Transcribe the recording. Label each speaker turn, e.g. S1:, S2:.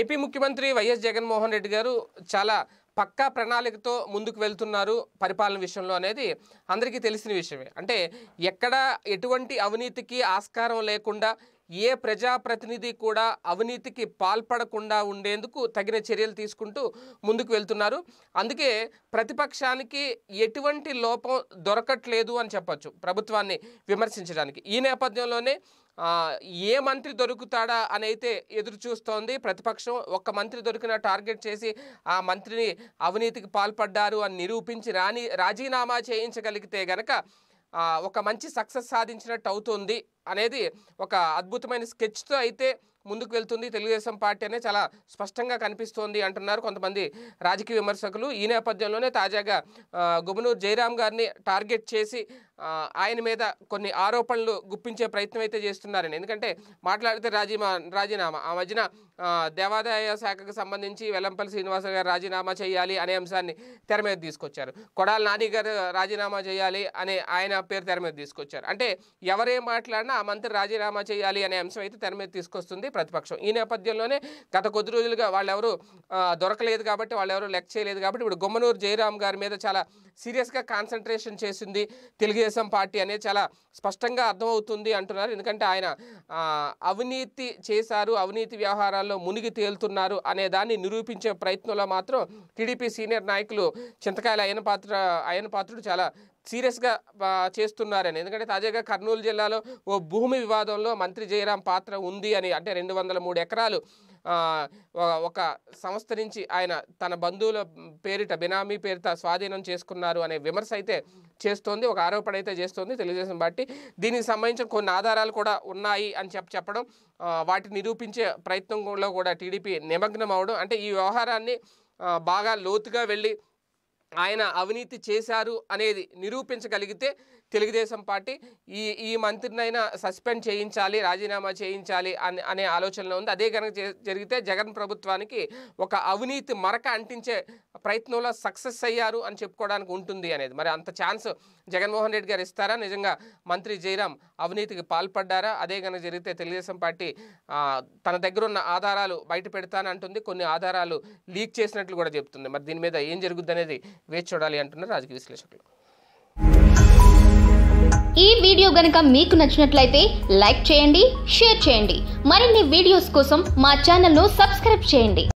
S1: AP ముఖ్యమంత్రి YS Jaganmohan Reddy గారు చాలా పక్కా ప్రణాళికతో ముందుకు వెళ్తున్నారు పరిపాలన విషయంలో అనేది అందరికీ తెలిసిన విషయమే అంటే ఎక్కడ ఎటువంటి అవినీతికి ఆస్కారం లేకుండా ఏ ప్రజాప్రతినిధి కూడా అవినీతికి పాల్పడకుండా ఉండేందుకు తగిన చర్యలు తీసుకుంటూ ముందుకు వెళ్తున్నారు అందుకే ప్రతిపక్షానికి ఎటువంటి లోపం దొరకట్లేదు అని చెప్పచ్చు ప్రభుత్వాన్ని విమర్శించడానికి ఈ నేపథ్యంలోనే ఏ మంత్రి దొరుకుతాడా అని అయితే ఎదురు చూస్తోంది ప్రతిపక్షం ఒక్క మంత్రి దొరికిన టార్గెట్ చేసి ఆ మంత్రిని అవినీతికి పాల్పడ్డారు అని నిరూపించి రాని రాజీనామా చేయించగలిగితే గనక ఒక మంచి సక్సెస్ సాధించినట్టు అవుతుంది అనేది ఒక అద్భుతమైన స్కెచ్తో అయితే ముందుకు వెళ్తుంది తెలుగుదేశం పార్టీ అనే చాలా స్పష్టంగా కనిపిస్తోంది అంటున్నారు కొంతమంది రాజకీయ విమర్శకులు ఈ నేపథ్యంలోనే తాజాగా గుబనూరు జయరాం గారిని టార్గెట్ చేసి ఆయన మీద కొన్ని ఆరోపణలు గుప్పించే ప్రయత్నం అయితే చేస్తున్నారని ఎందుకంటే మాట్లాడితే రాజీమా రాజీనామా ఆ మధ్యన దేవాదాయ శాఖకు సంబంధించి వెల్లంపల్లి శ్రీనివాస గారు రాజీనామా చేయాలి అనే అంశాన్ని తెర మీద తీసుకొచ్చారు కొడాల నాని గారు రాజీనామా చేయాలి అనే ఆయన పేరు తెర మీద తీసుకొచ్చారు అంటే ఎవరేం మాట్లాడినా ఆ మంత్రి రాజీనామా చేయాలి అనే అంశం అయితే తెర మీద తీసుకొస్తుంది ప్రతిపక్షం ఈ నేపథ్యంలోనే గత కొద్ది రోజులుగా వాళ్ళెవరు దొరకలేదు కాబట్టి వాళ్ళెవరు లెక్క చేయలేదు కాబట్టి ఇప్పుడు గుమ్మనూరు జయరామ్ గారి మీద చాలా సీరియస్గా కాన్సన్ట్రేషన్ చేసింది తెలుగుదేశం పార్టీ అనేది చాలా స్పష్టంగా అర్థమవుతుంది అంటున్నారు ఎందుకంటే ఆయన అవినీతి చేశారు అవినీతి వ్యవహారాల్లో మునిగి తేలుతున్నారు అనే దాన్ని నిరూపించే ప్రయత్నంలో మాత్రం టీడీపీ సీనియర్ నాయకులు చింతకాయల అయ్యన పాత్ర అయ్యన పాత్రుడు చాలా సీరియస్గా చేస్తున్నారని ఎందుకంటే తాజాగా కర్నూలు జిల్లాలో ఓ భూమి వివాదంలో మంత్రి జయరాం పాత్ర ఉంది అని అంటే రెండు వందల మూడు ఎకరాలు ఒక సంస్థ నుంచి ఆయన తన బంధువుల పేరిట బినామీ పేరిట స్వాధీనం చేసుకున్నారు అనే విమర్శ అయితే చేస్తోంది ఒక ఆరోపణ అయితే చేస్తోంది తెలుగుదేశం పార్టీ దీనికి సంబంధించిన కొన్ని ఆధారాలు కూడా ఉన్నాయి అని చెప్పి చెప్పడం వాటిని నిరూపించే ప్రయత్నంలో కూడా టీడీపీ నిమగ్నం అవడం అంటే ఈ వ్యవహారాన్ని బాగా లోతుగా వెళ్ళి ఆయన అవినీతి చేశారు అనేది నిరూపించగలిగితే తెలుగుదేశం పార్టీ ఈ ఈ మంత్రినైనా సస్పెండ్ చేయించాలి రాజీనామా చేయించాలి అని అనే ఆలోచనలో ఉంది అదే కనుక జరిగితే జగన్ ప్రభుత్వానికి ఒక అవినీతి మరక అంటించే ప్రయత్నంలో సక్సెస్ అయ్యారు అని చెప్పుకోవడానికి ఉంటుంది అనేది మరి అంత ఛాన్స్ జగన్మోహన్ రెడ్డి గారు ఇస్తారా నిజంగా మంత్రి జయరాం అవినీతికి పాల్పడ్డారా అదే కనుక జరిగితే తెలుగుదేశం పార్టీ తన దగ్గర ఉన్న ఆధారాలు బయట పెడతానంటుంది కొన్ని ఆధారాలు లీక్ చేసినట్లు కూడా చెప్తుంది మరి దీని మీద ఏం జరుగుద్ది అనేది వేచి చూడాలి అంటున్నారు రాజకీయ విశ్లేషకులు ఈ వీడియో గనుక మీకు నచ్చినట్లయితే లైక్ చేయండి షేర్ చేయండి మరిన్ని వీడియోస్ కోసం మా ఛానల్ను సబ్స్క్రైబ్ చేయండి